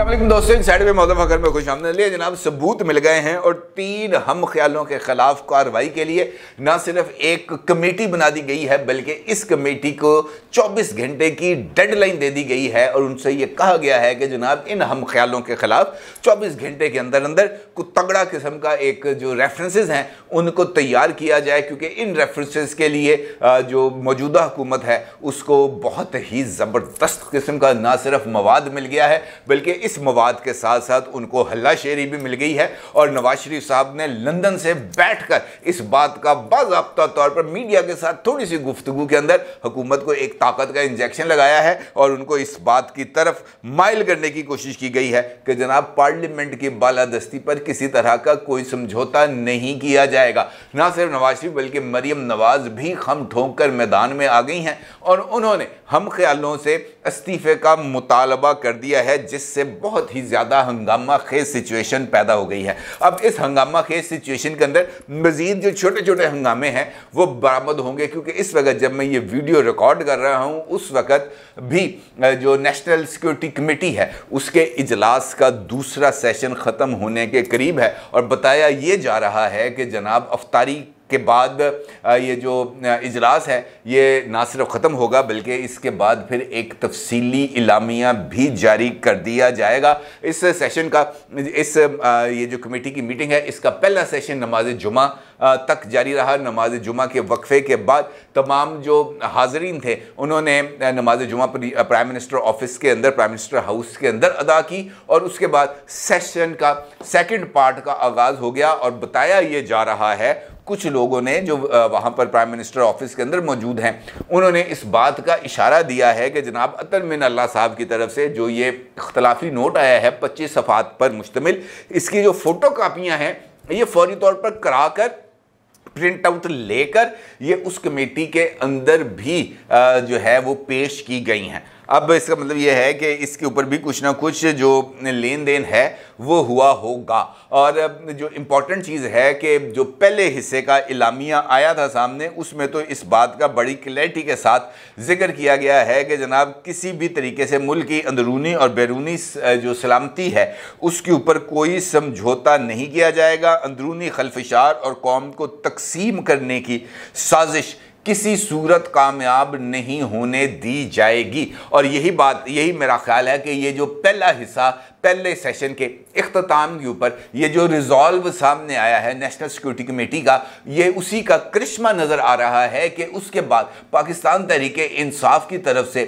असलम दोस्तों साइड में मौलम फकर में खुश आमद लिए जनाब सबूत मिल गए हैं और तीन हम ख्यालों के खिलाफ कार्रवाई के लिए ना सिर्फ एक कमेटी बना दी गई है बल्कि इस कमेटी को 24 घंटे की डेडलाइन दे दी गई है और उनसे ये कहा गया है कि जनाब इन हम ख्यालों के खिलाफ 24 घंटे के अंदर अंदर कुछ तगड़ा किस्म का एक जो रेफरेंसेज हैं उनको तैयार किया जाए क्योंकि इन रेफरेंसेज के लिए जो मौजूदा हुकूमत है उसको बहुत ही ज़बरदस्त किस्म का ना सिर्फ मवाद मिल गया है बल्कि इस मवाद के साथ साथ उनको हल्ला शेरी भी मिल गई है और नवाज शरीफ साहब ने लंदन से बैठकर इस बात का बाबा तौर पर मीडिया के साथ थोड़ी सी गुफ्तु के अंदर हुकूमत को एक ताकत का इंजेक्शन लगाया है और उनको इस बात की तरफ माइल करने की कोशिश की गई है कि जनाब पार्लियामेंट की बालादस्ती पर किसी तरह का कोई समझौता नहीं किया जाएगा ना सिर्फ नवाज शरीफ बल्कि मरियम नवाज भी खम ठोंक कर मैदान में आ गई हैं और उन्होंने हम ख्यालों से इस्तीफे का मुतालबा कर दिया है जिससे बहुत ही ज़्यादा हंगामा खेज सिचुएशन पैदा हो गई है अब इस हंगामा खेज सिचुएशन के अंदर मज़ीद जो छोटे छोटे हंगामे हैं वो बरामद होंगे क्योंकि इस वक्त जब मैं ये वीडियो रिकॉर्ड कर रहा हूँ उस वक्त भी जो नेशनल सिक्योरिटी कमेटी है उसके इजलास का दूसरा सेशन ख़त्म होने के करीब है और बताया ये जा रहा है कि जनाब अफ्तारी के बाद ये जो इजलास है ये ना सिर्फ ख़त्म होगा बल्कि इसके बाद फिर एक तफसीली इलामिया भी जारी कर दिया जाएगा इस सेशन का इस ये जो कमेटी की मीटिंग है इसका पहला सेशन नमाज जुमा तक जारी रहा नमाज जुमा के वक्फे के बाद तमाम जो हाजरीन थे उन्होंने नमाज जुमा प्राइम मिनिस्टर ऑफिस के अंदर प्राइम मिनिस्टर हाउस के अंदर अदा की और उसके बाद सेशन का सेकेंड पार्ट का आगाज़ हो गया और बताया ये जा रहा है कुछ लोगों ने जो वहाँ पर प्राइम मिनिस्टर ऑफिस के अंदर मौजूद हैं उन्होंने इस बात का इशारा दिया है कि जनाब अतल मिन अल्लाह साहब की तरफ से जो ये अख्तलाफी नोट आया है पच्चीस सफ़ात पर मुश्तमिल इसकी जो फ़ोटो कापियाँ हैं ये फौरी तौर पर करा कर प्रिंट आउट लेकर ये उस कमेटी के अंदर भी जो है वो पेश की गई हैं अब इसका मतलब ये है कि इसके ऊपर भी कुछ ना कुछ जो लेन देन है वो हुआ होगा और जो इम्पॉर्टेंट चीज़ है कि जो पहले हिस्से का इलामिया आया था सामने उसमें तो इस बात का बड़ी क्लैरिटी के साथ जिक्र किया गया है कि जनाब किसी भी तरीके से मुल्क की अंदरूनी और बैरूनी जो सलामती है उसके ऊपर कोई समझौता नहीं किया जाएगा अंदरूनी खलफशार और कौम को तकसीम करने की साजिश किसी सूरत कामयाब नहीं होने दी जाएगी और यही बात यही मेरा ख्याल है कि ये जो पहला हिस्सा पहले सेशन के अख्ताम के ऊपर ये जो रिजॉल्व सामने आया है नेशनल सिक्योरिटी कमेटी का ये उसी का करिश्मा नज़र आ रहा है कि उसके बाद पाकिस्तान तहरीक इंसाफ की तरफ से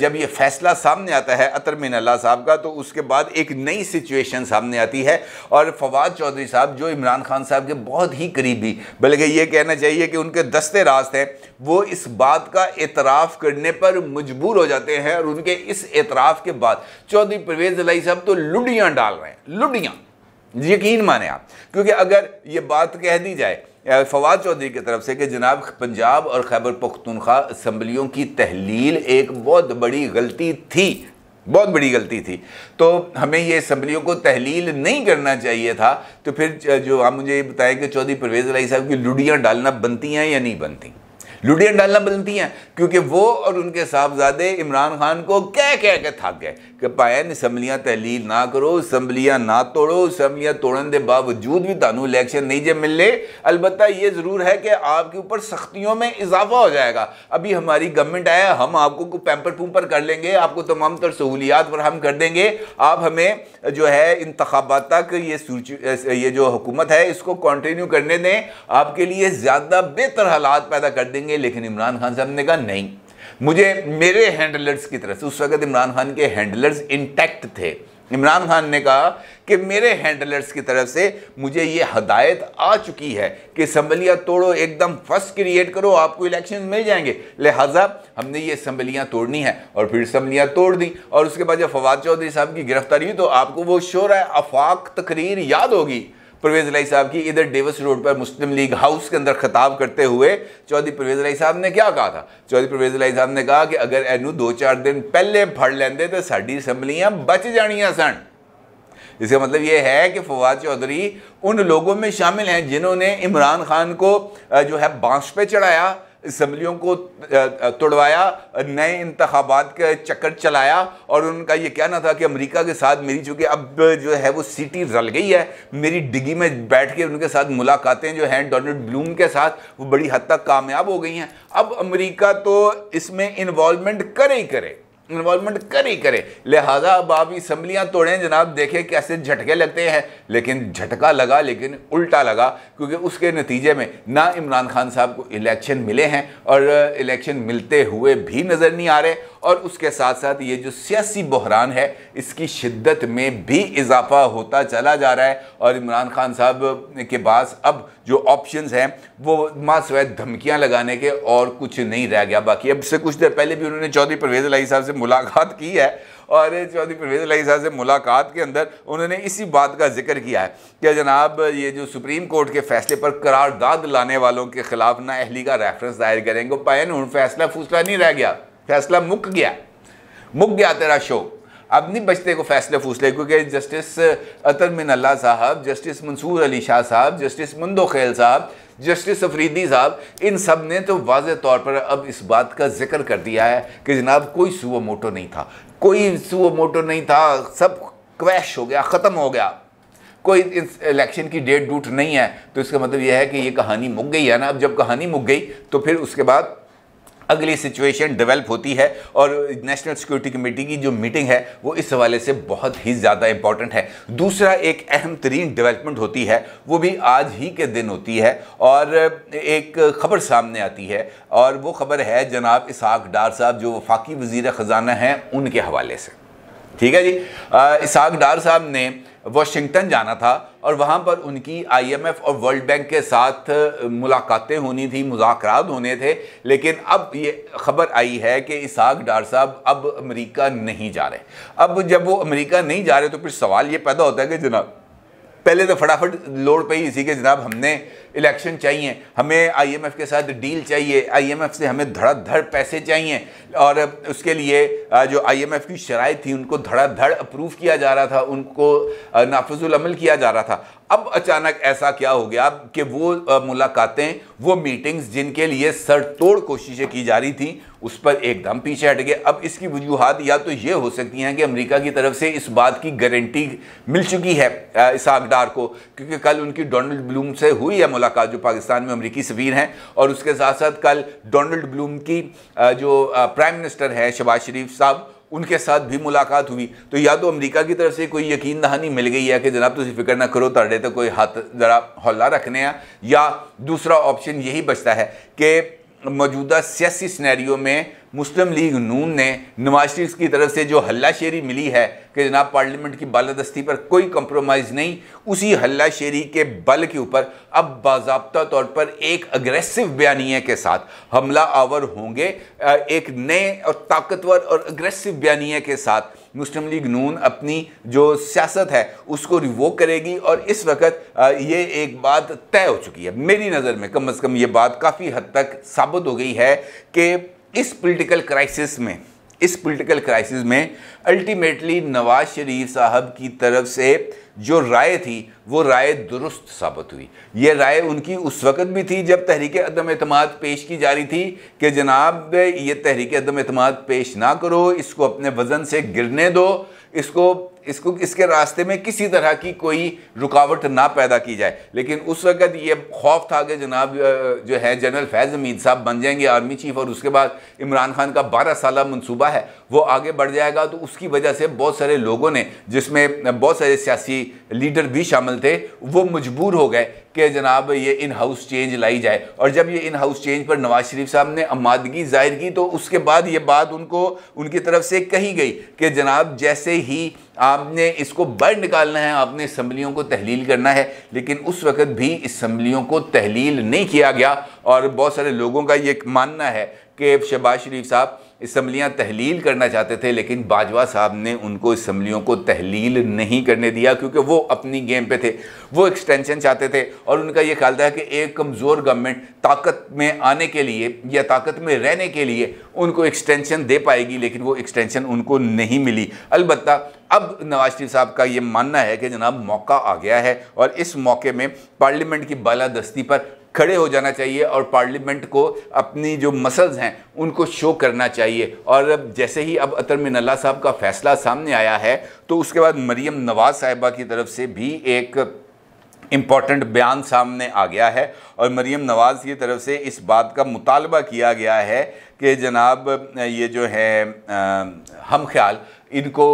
जब ये फैसला सामने आता है अतर मिन साहब का तो उसके बाद एक नई सिचुएशन सामने आती है और फवाद चौधरी साहब जो इमरान खान साहब के बहुत ही करीबी बल्कि ये कहना चाहिए कि उनके दस्ते रास्त हैं वो इस बात का एतराफ़ करने पर मजबूर हो जाते हैं और उनके इस एतराफ़ के बाद चौधरी परवेज़ अलाई साहब तो तो लुडियां डाल रहे हैं लुडियां यकीन माने आप क्योंकि अगर ये बात कह दी जाए फवाद चौधरी की तरफ से कि जनाब पंजाब और खैबर पख्तनख्वा असम्बलियों की तहलील एक बहुत बड़ी गलती थी बहुत बड़ी गलती थी तो हमें ये असम्बलियों को तहलील नहीं करना चाहिए था तो फिर जो आप मुझे ये बताएं कि चौधरी परवेज़ अली साहब की लुडियाँ डालना बनती हैं या नहीं बनती लुडियाँ डालना बनती हैं क्योंकि वो और उनके साहबजादे इमरान खान को कह कह के थक गए कि भाया ਅਸੈਂਬਲੀਆਂ तहलील ना करो ਅਸੈਂਬਲੀਆਂ ना तोड़ो ਅਸੈਂਬਲੀਆਂ तोड़न के बावजूद भी ਤੁਹਾਨੂੰ इलेक्शन नहीं जब मिले अलबत् ये ज़रूर है कि आपके ऊपर सख्तियों में इजाफा हो जाएगा अभी हमारी गवर्नमेंट आए हम आपको पैम्पर पुम्पर कर लेंगे आपको तमाम तर सहूलियात फ्राहम कर देंगे आप हमें जो है इंतबात तक ये ये जो हुकूमत है इसको कॉन्टिन्यू करने दें आपके लिए ज़्यादा बेहतर हालात पैदा कर देंगे लेकिन इमरान खान साहब ने कहा नहीं मुझे मेरे हैंडलर्स की तरफ से उस वक्त इमरान खान के हैंडलर्स इंटैक्ट थे इमरान खान ने कहा कि मेरे हैंडलर्स की तरफ से मुझे ये हदायत आ चुकी है कि संभलियाँ तोड़ो एकदम फर्स्ट क्रिएट करो आपको इलेक्शन मिल जाएंगे लिहाजा हमने ये संभलियाँ तोड़नी है और फिर संभलियाँ तोड़ दी और उसके बाद जब फवाद चौधरी साहब की गिरफ्तारी हुई तो आपको वो शोर आफाक तकरीर याद होगी परवेज लाई साहब की इधर डेविस रोड पर मुस्लिम लीग हाउस के अंदर खिताब करते हुए चौधरी परवेज लाई साहब ने क्या कहा था चौधरी परवेज लाई साहब ने कहा कि अगर एनू दो चार दिन पहले फड़ लेंदे तो साड़ी असम्बलियाँ बच जानिया सन इसका मतलब यह है कि फवाद चौधरी उन लोगों में शामिल हैं जिन्होंने इमरान खान को जो है बांस पे चढ़ाया इसम्बलियों को तोड़वाया नए इंतबात का चक्कर चलाया और उनका ये कहना था कि अमेरिका के साथ मेरी चूँकि अब जो है वो सीटी रल गई है मेरी डिगी में बैठ के उनके साथ मुलाकातें जो हैं डोनल्ड ब्लूम के साथ वो बड़ी हद तक कामयाब हो गई हैं अब अमरीका तो इसमें इन्वॉलमेंट करे ही करे इन्वॉल्वमेंट कर ही करें लिहाजा अब आप इसम्बलियाँ तोड़ें जनाब देखें कैसे झटके लगते हैं लेकिन झटका लगा लेकिन उल्टा लगा क्योंकि उसके नतीजे में ना इमरान खान साहब को इलेक्शन मिले हैं और इलेक्शन मिलते हुए भी नज़र नहीं आ रहे और उसके साथ साथ ये जो सियासी बहरान है इसकी शिद्दत में भी इजाफा होता चला जा रहा है और इमरान खान साहब के पास अब जो ऑप्शंस हैं वो मासवैद धमकियां लगाने के और कुछ नहीं रह गया बाकी अब से कुछ देर पहले भी उन्होंने चौधरी परवेज़ अलाई साहब से मुलाकात की है और चौधरी परवेज़ अली साहब से मुलाकात के अंदर उन्होंने इसी बात का जिक्र किया है कि जनाब ये जो सुप्रीम कोर्ट के फैसले पर करारदाद लाने वालों के खिलाफ ना अहली का रेफरेंस दायर करेंगे पैन हूँ फैसला फूसला नहीं रह गया फैसला मुक गया मुक गया तेरा शो अब नहीं बचते को फैसले फूसले क्योंकि जस्टिस अतर मिन अल्लाह साहब जस्टिस मंसूर अली शाह साहब जस्टिस मंदो खेल साहब जस्टिस अफरीदी साहब इन सब ने तो वाज तौर पर अब इस बात का जिक्र कर दिया है कि जनाब कोई सुबह मोटो नहीं था कोई सुबह मोटो नहीं था सब क्वैश हो गया ख़त्म हो गया कोई इस इलेक्शन की डेट डूट नहीं है तो इसका मतलब यह है कि ये कहानी मुक गई है ना अब जब कहानी मुक गई तो फिर उसके बाद अगली सिचुएशन डेवलप होती है और नेशनल सिक्योरिटी कमेटी की जो मीटिंग है वो इस हवाले से बहुत ही ज़्यादा इंपॉर्टेंट है दूसरा एक अहम तरीन डेवलपमेंट होती है वो भी आज ही के दिन होती है और एक खबर सामने आती है और वो खबर है जनाब इसहाक डार साहब जो वफाकी वजीर ख़जाना हैं उनके हवाले से ठीक है जी इसाक डार साहब ने वाशिंगटन जाना था और वहाँ पर उनकी आईएमएफ और वर्ल्ड बैंक के साथ मुलाकातें होनी थी मुजाकर होने थे लेकिन अब ये खबर आई है कि इसाक डार साहब अब अमेरिका नहीं जा रहे अब जब वो अमेरिका नहीं जा रहे तो फिर सवाल ये पैदा होता है कि जनाब पहले तो फटाफट लोड पे ही इसी के जनाब हमने इलेक्शन चाहिए हमें आईएमएफ के साथ डील चाहिए आईएमएफ से हमें धड़ाधड़ पैसे चाहिए और उसके लिए जो आईएमएफ की शराय थी उनको धड़ाधड़ अप्रूव किया जा रहा था उनको नाफजुलमल किया जा रहा था अब अचानक ऐसा क्या हो गया कि वो मुलाकातें वो मीटिंग्स जिनके लिए सर तोड़ कोशिशें की जा रही थी उस पर एकदम पीछे हट गए अब इसकी वजूहत या तो ये हो सकती हैं कि अमेरिका की तरफ से इस बात की गारंटी मिल चुकी है इस आगदार को क्योंकि कल उनकी डोनाल्ड ब्लूम से हुई है मुलाकात जो पाकिस्तान में अमरीकी सफ़ीर हैं और उसके साथ साथ कल डोनल्ड ब्लूम की जो प्राइम मिनिस्टर हैं शबाज शरीफ साहब उनके साथ भी मुलाकात हुई तो या तो अमेरिका की तरफ से कोई यकीन दहानी मिल गई है कि जनाब तुम फिक्र ना करो तड़े तो कोई हाथ जरा हौला रखने हैं या दूसरा ऑप्शन यही बचता है कि मौजूदा सियासी स्नैरियो में मुस्लिम लीग नून ने नवाज शरीफ की तरफ से जो हल्लाशेरी मिली है कि जनाब पार्लियामेंट की बालादस्ती पर कोई कंप्रोमाइज़ नहीं उसी हल्लाशेरी के बल के ऊपर अब बाबा तौर पर एक अग्रेसिव बयानिए के साथ हमला आवर होंगे एक नए और ताकतवर और अग्रेसिव बयानिए के साथ मुस्लिम लीग नून अपनी जो सियासत है उसको रिवोक करेगी और इस वक्त ये एक बात तय हो चुकी है मेरी नज़र में कम अज़ कम ये बात काफ़ी हद तक साबित हो गई है कि इस पॉलिटिकल क्राइसिस में इस पॉलिटिकल क्राइसिस में अल्टीमेटली नवाज शरीफ साहब की तरफ से जो राय थी वो राय दुरुस्त साबित हुई ये राय उनकी उस वक्त भी थी जब तहरीक अदम अतमाद पेश की जा रही थी कि जनाब ये तहरीक अदम अतमाद पेश ना करो इसको अपने वज़न से गिरने दो इसको इसको इसके रास्ते में किसी तरह की कोई रुकावट ना पैदा की जाए लेकिन उस वक़्त ये खौफ था कि जनाब जो है जनरल फैज़ हमीद साहब बन जाएंगे आर्मी चीफ और उसके बाद इमरान खान का बारह साल मनसूबा है वो आगे बढ़ जाएगा तो उसकी वजह से बहुत सारे लोगों ने जिसमें बहुत सारे सियासी लीडर भी शामिल थे वो मजबूर हो गए कि जनाब ये इन हाउस चेंज लाई जाए और जब ये इन हाउस चेंज पर नवाज शरीफ साहब ने आमादगी जाहिर की तो उसके बाद ये बात उनको उनकी तरफ से कही गई कि जनाब जैसे ही आपने इसको बाहर निकालना है आपने इसम्बलियों को तहलील करना है लेकिन उस वक्त भी इसम्बलियों को तहलील नहीं किया गया और बहुत सारे लोगों का ये मानना है कि शहबाज शरीफ साहब इसम्बलियाँ तहलील करना चाहते थे लेकिन बाजवा साहब ने उनको इसम्बलियों को तहलील नहीं करने दिया क्योंकि वो अपनी गेम पे थे वो एक्सटेंशन चाहते थे और उनका ये ख्याल था कि एक कमज़ोर गवर्नमेंट ताकत में आने के लिए या ताकत में रहने के लिए उनको एक्सटेंशन दे पाएगी लेकिन वो एक्सटेंशन उनको नहीं मिली अलबत् अब नवाज शरीफ साहब का ये मानना है कि जनाब मौका आ गया है और इस मौके में पार्लियामेंट की बालादस्ती पर खड़े हो जाना चाहिए और पार्लियामेंट को अपनी जो मसल्स हैं उनको शो करना चाहिए और जैसे ही अब अतर मिनल्ला साहब का फैसला सामने आया है तो उसके बाद मरीम नवाज़ साहिबा की तरफ से भी एक इम्पॉर्टेंट बयान सामने आ गया है और मरीम नवाज़ की तरफ से इस बात का मुतालबा किया गया है कि जनाब ये जो है हम ख्याल इनको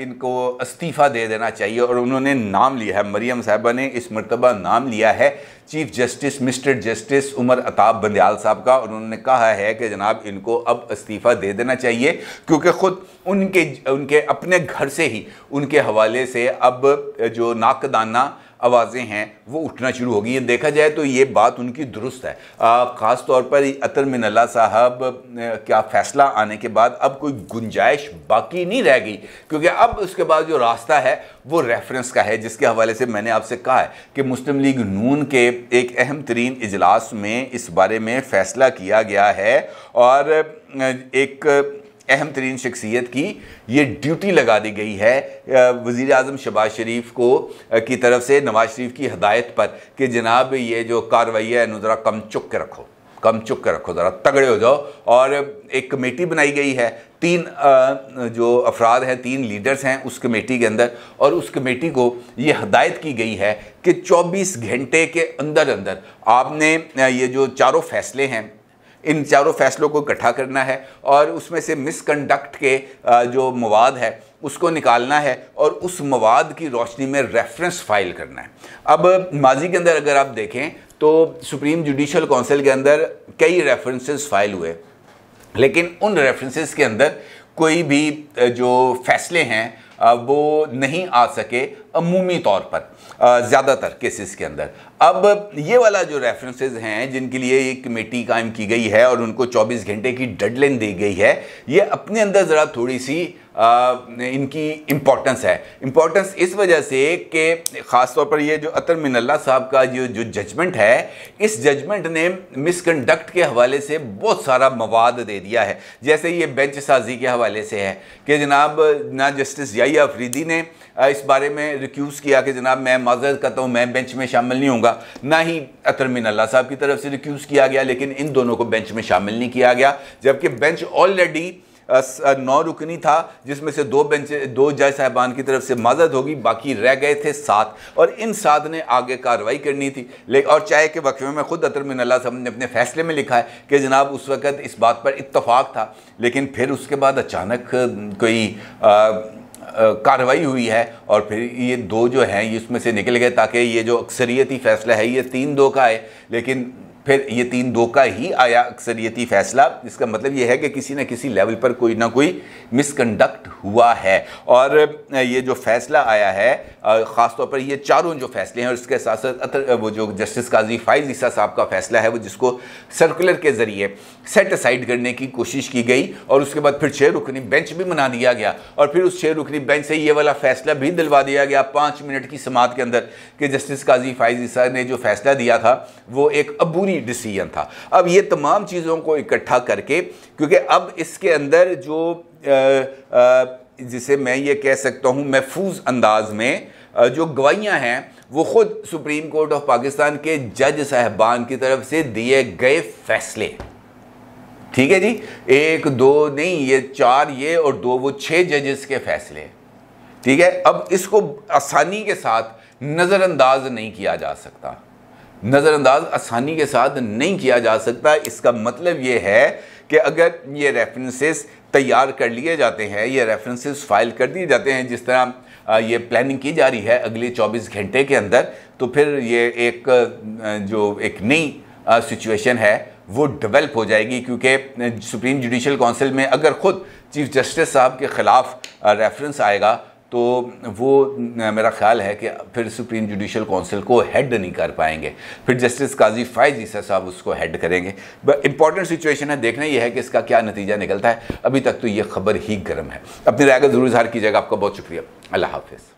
इनको इस्तीफ़ा दे देना चाहिए और उन्होंने नाम लिया है मरियम साहबा ने इस मरतबा नाम लिया है chief justice mister justice Umar Ata Bandial साहब का और उन्होंने कहा है कि जनाब इनको अब इस्तीफ़ा दे देना चाहिए क्योंकि ख़ुद उनके उनके अपने घर से ही उनके हवाले से अब जो नाकदाना आवाज़ें हैं वो उठना शुरू होगी ये देखा जाए तो ये बात उनकी दुरुस्त है ख़ास तौर पर अतर मिनला साहब क्या फ़ैसला आने के बाद अब कोई गुंजाइश बाकी नहीं रह गई क्योंकि अब उसके बाद जो रास्ता है वो रेफरेंस का है जिसके हवाले से मैंने आपसे कहा है कि मुस्लिम लीग नून के एक अहम तरीन इजलास में इस बारे में फ़ैसला किया गया है और एक अहम तरीन शख्सियत की ये ड्यूटी लगा दी गई है वज़ी अजम शबाज शरीफ को की तरफ से नवाज शरीफ की हदायत पर कि जनाब ये जो कार्रवाई है ना कम चुक के रखो कम चुक के रखो ज़रा तगड़े हो जाओ और एक कमेटी बनाई गई है तीन जो अफराद हैं तीन लीडर्स हैं उस कमेटी के अंदर और उस कमेटी को ये हदायत की गई है कि 24 घंटे के अंदर अंदर आपने ये जो चारों फैसले हैं इन चारों फैसलों को इकट्ठा करना है और उसमें से मिसकंडक्ट के जो मवाद है उसको निकालना है और उस मवाद की रोशनी में रेफरेंस फाइल करना है अब माजी के अंदर अगर आप देखें तो सुप्रीम जुडिशल काउंसिल के अंदर कई रेफरेंसेस फाइल हुए लेकिन उन रेफरेंसेस के अंदर कोई भी जो फैसले हैं वो नहीं आ सके अमूमी तौर पर ज़्यादातर केसेस के अंदर अब ये वाला जो रेफरेंसेस हैं जिनके लिए एक कमेटी कायम की गई है और उनको 24 घंटे की डेडलाइन दी गई है ये अपने अंदर ज़रा थोड़ी सी आ, इनकी इम्पोर्टेंस है इम्पोर्टेंस इस वजह से कि ख़ास तौर पर ये जो अतर मिनल्ला साहब का जो जो जजमेंट है इस जजमेंट ने मिसकंडक्ट के हवाले से बहुत सारा मवाद दे दिया है जैसे ये बेंच साजी के हवाले से है कि जनाब ना जस्टिस याफरीदी ने इस बारे में रिक्यूज़ किया कि जनाब मैं माजरत करता हूँ मैं बेंच में शामिल नहीं होंगे ना ही अतर मिन अल्लाह साहब की तरफ से रिक्यूज़ किया गया लेकिन इन दोनों को बेंच में शामिल नहीं किया गया जबकि बेंच ऑलरेडी नौ रुकनी था जिसमें से दो बेंच दो जज साहबान की तरफ से मदद होगी बाकी रह गए थे सात और इन सात ने आगे कार्रवाई करनी थी ले और चाहे के वक्फे में खुद अतर मिन साहब ने अपने फैसले में लिखा है कि जनाब उस वक़्त इस बात पर इतफाक़ था लेकिन फिर उसके बाद अचानक कोई आ, कार्रवाई हुई है और फिर ये दो जो हैं इसमें से निकल गए ताकि ये जो अक्सरियती फैसला है ये तीन दो का है लेकिन फिर ये तीन दो का ही आया अक्सरियती फैसला इसका मतलब ये है कि किसी न किसी लेवल पर कोई ना कोई मिसकंडक्ट हुआ है और ये जो फैसला आया है ख़ासतौर पर ये चारों जो फैसले हैं और इसके साथ साथ अतर वो जो जस्टिस काजी फाइज ईसा साहब का फैसला है वो जिसको सर्कुलर के ज़रिए सेट असाइड करने की कोशिश की गई और उसके बाद फिर छः रुकनी बेंच भी मना दिया गया और फिर उस छः रुकनी बेंच से ये वाला फैसला भी दिलवा दिया गया पाँच मिनट की समात के अंदर कि जस्टिस काजी फाइज ईसा ने जो फैसला दिया था वो एक अबूरी डिसीजन था अब ये तमाम चीज़ों को इकट्ठा करके क्योंकि अब इसके अंदर जो जिसे मैं ये कह सकता हूँ महफूज अंदाज में जो गवाहियाँ हैं वो ख़ुद सुप्रीम कोर्ट ऑफ पाकिस्तान के जज साहबान की तरफ से दिए गए फैसले ठीक है जी एक दो नहीं ये चार ये और दो वो छः जजेस के फैसले ठीक है अब इसको आसानी के साथ नज़रअंदाज नहीं किया जा सकता नज़रअंदाज आसानी के साथ नहीं किया जा सकता इसका मतलब ये है कि अगर ये रेफरेंसेस तैयार कर लिए जाते हैं ये रेफरेंसेस फाइल कर दिए जाते हैं जिस तरह ये प्लानिंग की जा रही है अगले 24 घंटे के अंदर तो फिर ये एक जो एक नई सिचुएशन है वो डेवलप हो जाएगी क्योंकि सुप्रीम जुडिशल काउंसिल में अगर ख़ुद चीफ जस्टिस साहब के ख़िलाफ़ रेफरेंस आएगा तो वो मेरा ख्याल है कि फिर सुप्रीम जुडिशल काउंसिल को हेड नहीं कर पाएंगे फिर जस्टिस काजी फाइज ईसा साहब उसको हेड करेंगे इंपॉर्टेंट सिचुएशन है देखना यह है कि इसका क्या नतीजा निकलता है अभी तक तो ये खबर ही गर्म है अपनी राय का जरूर इजहार कीजिएगा आपका बहुत शुक्रिया अल्लाह हाफिज़